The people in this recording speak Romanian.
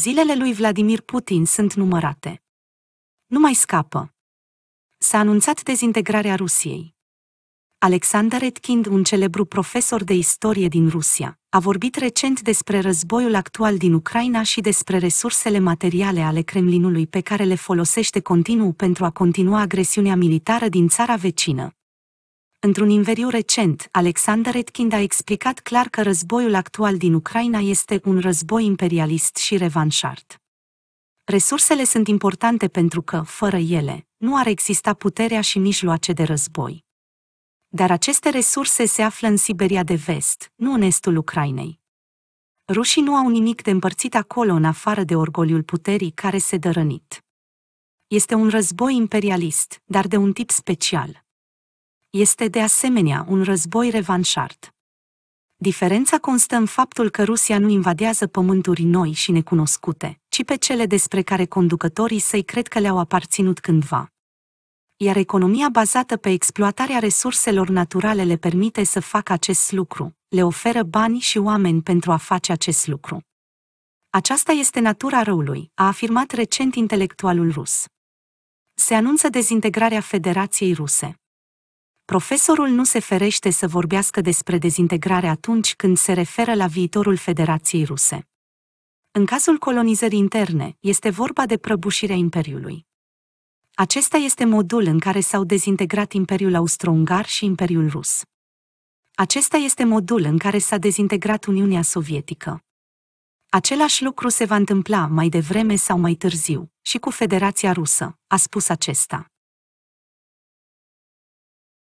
Zilele lui Vladimir Putin sunt numărate. Nu mai scapă. S-a anunțat dezintegrarea Rusiei. Alexander Etkind, un celebru profesor de istorie din Rusia, a vorbit recent despre războiul actual din Ucraina și despre resursele materiale ale Kremlinului pe care le folosește continuu pentru a continua agresiunea militară din țara vecină. Într-un inveriu recent, Alexander Etkind a explicat clar că războiul actual din Ucraina este un război imperialist și revanșart. Resursele sunt importante pentru că, fără ele, nu ar exista puterea și mijloace de război. Dar aceste resurse se află în Siberia de vest, nu în estul Ucrainei. Rușii nu au nimic de împărțit acolo în afară de orgoliul puterii care se dărănit. Este un război imperialist, dar de un tip special este de asemenea un război revanșart. Diferența constă în faptul că Rusia nu invadează pământuri noi și necunoscute, ci pe cele despre care conducătorii săi cred că le-au aparținut cândva. Iar economia bazată pe exploatarea resurselor naturale le permite să facă acest lucru, le oferă bani și oameni pentru a face acest lucru. Aceasta este natura răului, a afirmat recent intelectualul rus. Se anunță dezintegrarea Federației Ruse profesorul nu se ferește să vorbească despre dezintegrare atunci când se referă la viitorul Federației Ruse. În cazul colonizării interne, este vorba de prăbușirea Imperiului. Acesta este modul în care s-au dezintegrat Imperiul Austro-Ungar și Imperiul Rus. Acesta este modul în care s-a dezintegrat Uniunea Sovietică. Același lucru se va întâmpla mai devreme sau mai târziu, și cu Federația Rusă, a spus acesta.